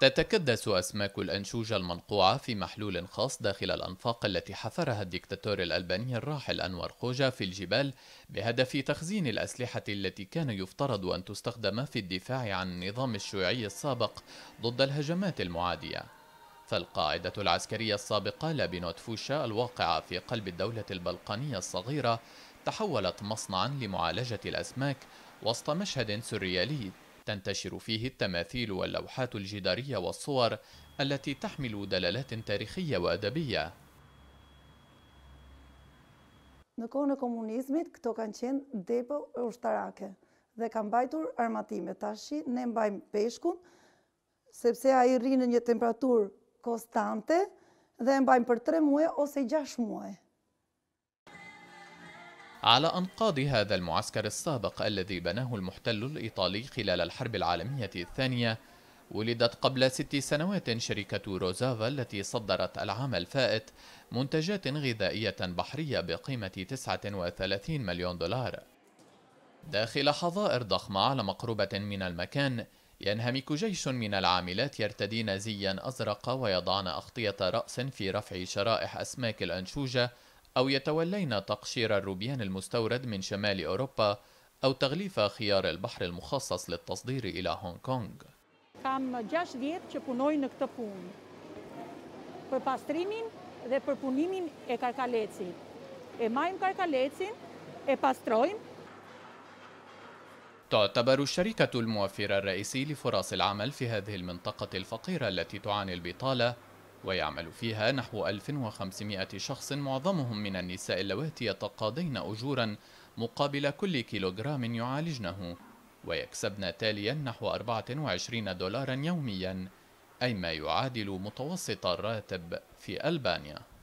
تتكدس أسماك الأنشوجة المنقوعة في محلول خاص داخل الأنفاق التي حفرها الدكتاتور الألباني الراحل أنور خوجة في الجبال بهدف تخزين الأسلحة التي كان يفترض أن تستخدم في الدفاع عن النظام الشيوعي السابق ضد الهجمات المعادية فالقاعدة العسكرية السابقة لابينوت فوشا الواقعة في قلب الدولة البلقانية الصغيرة تحولت مصنعا لمعالجة الأسماك وسط مشهد سريالي تنتشر فيه التماثيل واللوحات الجدارية والصور التي تحمل دلالات تاريخية وأدبية Në kohën e komunizmit, këto kanë qenë depo ushtarake dhe kanë bajtur armatime. Tashi, ne mbajmë peshkun, sepse a i rrinë një temperaturë konstante dhe mbajmë për 3 muaj ose 6 muaj. على أنقاض هذا المعسكر السابق الذي بناه المحتل الإيطالي خلال الحرب العالمية الثانية ولدت قبل ست سنوات شركة روزافا التي صدرت العام الفائت منتجات غذائية بحرية بقيمة 39 مليون دولار داخل حظائر ضخمة على مقربة من المكان ينهمك جيش من العاملات يرتدين زيا أزرق ويضعن أغطية رأس في رفع شرائح أسماك الأنشوجة أو يتولين تقشير الروبيان المستورد من شمال أوروبا أو تغليف خيار البحر المخصص للتصدير إلى هونغ كونغ تعتبر الشركة الموفرة الرئيسي لفرص العمل في هذه المنطقة الفقيرة التي تعاني البطالة ويعمل فيها نحو 1500 شخص معظمهم من النساء اللواتي يتقاضين أجورا مقابل كل كيلوغرام يعالجنه ويكسبن تاليا نحو 24 دولارا يوميا أي ما يعادل متوسط الراتب في ألبانيا